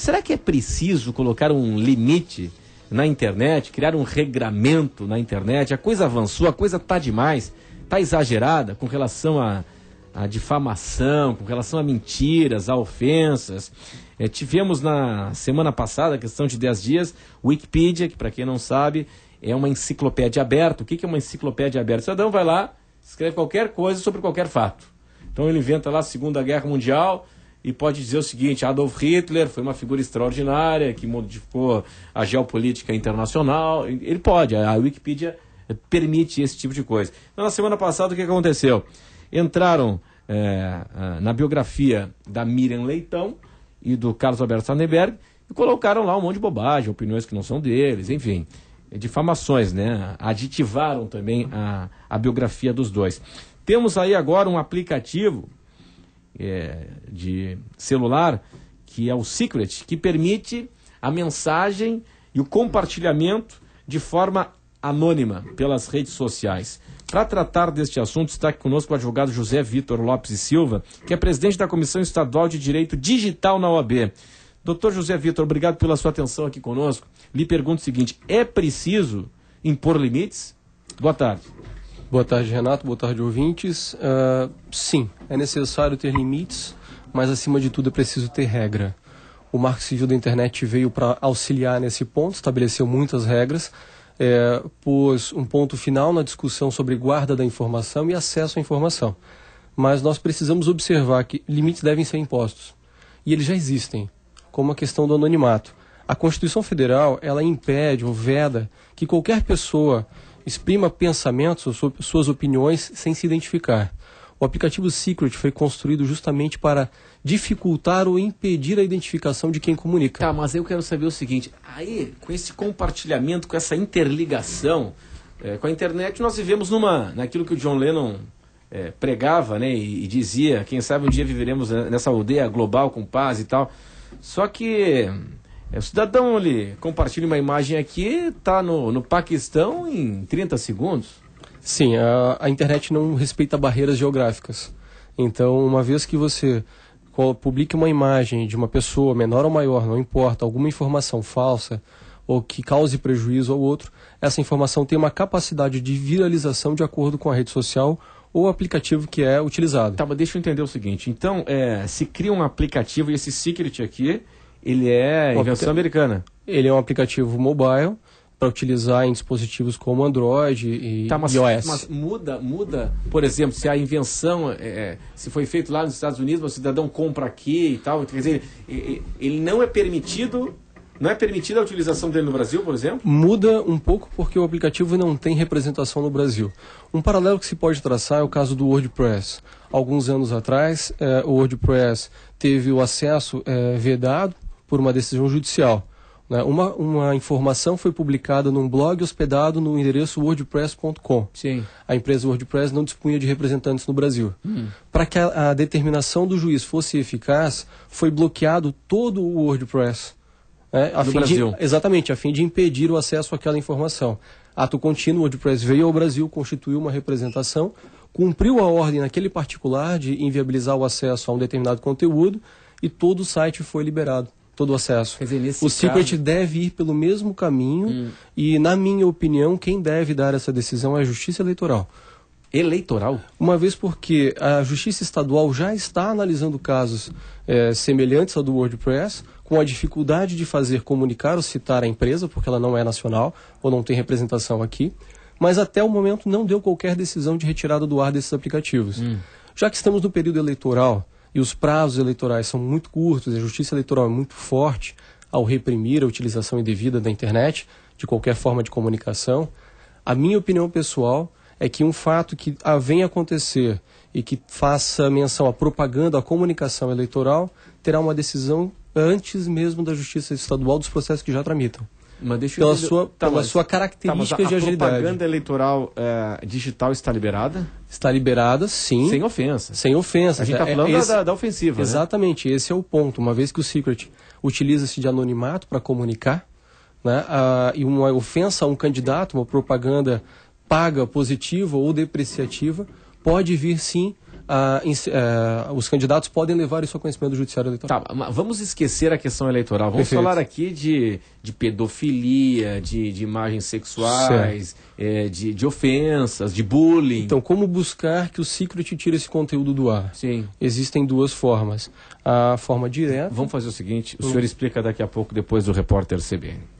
Será que é preciso colocar um limite na internet, criar um regramento na internet? A coisa avançou, a coisa tá demais, tá exagerada com relação a a difamação, com relação a mentiras, a ofensas. É, tivemos na semana passada, questão de 10 dias, Wikipedia, que para quem não sabe, é uma enciclopédia aberta. O que, que é uma enciclopédia aberta? O cidadão vai lá, escreve qualquer coisa sobre qualquer fato. Então ele inventa lá a Segunda Guerra Mundial, e pode dizer o seguinte: Adolf Hitler foi uma figura extraordinária que modificou a geopolítica internacional. Ele pode, a Wikipedia permite esse tipo de coisa. Então, na semana passada, o que aconteceu? Entraram é, na biografia da Miriam Leitão e do Carlos Alberto Sandenberg e colocaram lá um monte de bobagem, opiniões que não são deles, enfim, difamações, né? Aditivaram também a, a biografia dos dois. Temos aí agora um aplicativo é, de celular, que é o Secret, que permite a mensagem e o compartilhamento de forma anônima pelas redes sociais. Para tratar deste assunto, está aqui conosco o advogado José Vitor Lopes e Silva, que é presidente da Comissão Estadual de Direito Digital na OAB. Doutor José Vitor, obrigado pela sua atenção aqui conosco. Lhe pergunto o seguinte: é preciso impor limites? Boa tarde. Boa tarde, Renato. Boa tarde, ouvintes. Uh, sim, é necessário ter limites, mas acima de tudo é preciso ter regra. O Marco Civil da Internet veio para auxiliar nesse ponto, estabeleceu muitas regras, é, pôs um ponto final na discussão sobre guarda da informação e acesso à informação. Mas nós precisamos observar que limites devem ser impostos. E eles já existem, como a questão do anonimato. A Constituição Federal, ela impede ou veda que qualquer pessoa exprima pensamentos ou suas opiniões sem se identificar. O aplicativo Secret foi construído justamente para dificultar ou impedir a identificação de quem comunica. Tá, mas eu quero saber o seguinte: aí, com esse compartilhamento, com essa interligação é, com a internet, nós vivemos numa, naquilo que o John Lennon é, pregava, né, e, e, dizia: quem sabe um dia viveremos eh, nessa aldeia global com paz e tal. Só que é, o cidadão ali compartilha uma imagem aqui, está no, no Paquistão em 30 segundos. Sim, a, a, internet não respeita barreiras geográficas. Então, uma vez que você publique uma imagem de uma pessoa, menor ou maior, não importa, alguma informação falsa ou que cause prejuízo ao outro, essa informação tem uma capacidade de viralização de acordo com a rede social ou aplicativo que é utilizado. Tá, mas deixa eu entender o seguinte. Então, é, se cria um aplicativo, e esse secret aqui, ele é invenção americana. Ele é um aplicativo mobile para utilizar em dispositivos como Android e, tá, mas, iOS. Mas muda, muda, por exemplo, se a invenção, é, é se foi feito lá nos Estados Unidos, o cidadão compra aqui e tal, quer dizer, ele, ele não é permitido não é permitida a utilização dele no Brasil, por exemplo? Muda um pouco porque o aplicativo não tem representação no Brasil. Um paralelo que se pode traçar é o caso do WordPress. Alguns anos atrás, eh, o WordPress teve o acesso eh, vedado por uma decisão judicial. Né? Uma, uma, informação foi publicada num blog hospedado no endereço wordpress.com. A empresa WordPress não dispunha de representantes no Brasil. Hum. Para que a, a, determinação do juiz fosse eficaz, foi bloqueado todo o WordPress. Né, Brasil. De, exatamente, a fim de impedir o acesso àquela informação. Ato contínuo, o WordPress veio ao Brasil, constituiu uma representação, cumpriu a ordem naquele particular de inviabilizar o acesso a um determinado conteúdo e todo o site foi liberado todo o acesso. Quer dizer, nesse o Secret caso... deve ir pelo mesmo caminho hum. e, na minha opinião, quem deve dar essa decisão é a Justiça Eleitoral. Eleitoral? Uma vez porque a Justiça Estadual já está analisando casos é, semelhantes ao do WordPress, com a dificuldade de fazer comunicar ou citar a empresa, porque ela não é nacional ou não tem representação aqui, mas até o momento não deu qualquer decisão de retirada do ar desses aplicativos. Hum. Já que estamos no período eleitoral e os prazos eleitorais são muito curtos, a justiça eleitoral é muito forte ao reprimir a utilização indevida da internet, de qualquer forma de comunicação. A minha opinião pessoal é que um fato que vem acontecer e que faça menção à propaganda, à comunicação eleitoral, terá uma decisão antes mesmo da Justiça Estadual dos processos que já tramitam pela sua, tá, pela mas, sua característica tá, de agilidade. A propaganda eleitoral é, digital está liberada? Está liberada, sim. Sem ofensa. Sem ofensa. A gente está é, é, falando esse, da, da, ofensiva. Né? Exatamente, né? esse é o ponto. Uma vez que o Secret utiliza-se de anonimato para comunicar, né, a, e uma ofensa a um candidato, uma propaganda paga, positiva ou depreciativa, pode vir sim é, os candidatos podem levar isso ao conhecimento do Judiciário Eleitoral. Tá, vamos esquecer a questão eleitoral. Vamos Perfeito. falar aqui de, de pedofilia, de, de imagens sexuais, é, de, de ofensas, de bullying. Então, como buscar que o Secret tire esse conteúdo do ar? Sim. Existem duas formas. A forma direta. Vamos fazer o seguinte: o hum. senhor explica daqui a pouco, depois do repórter CBN.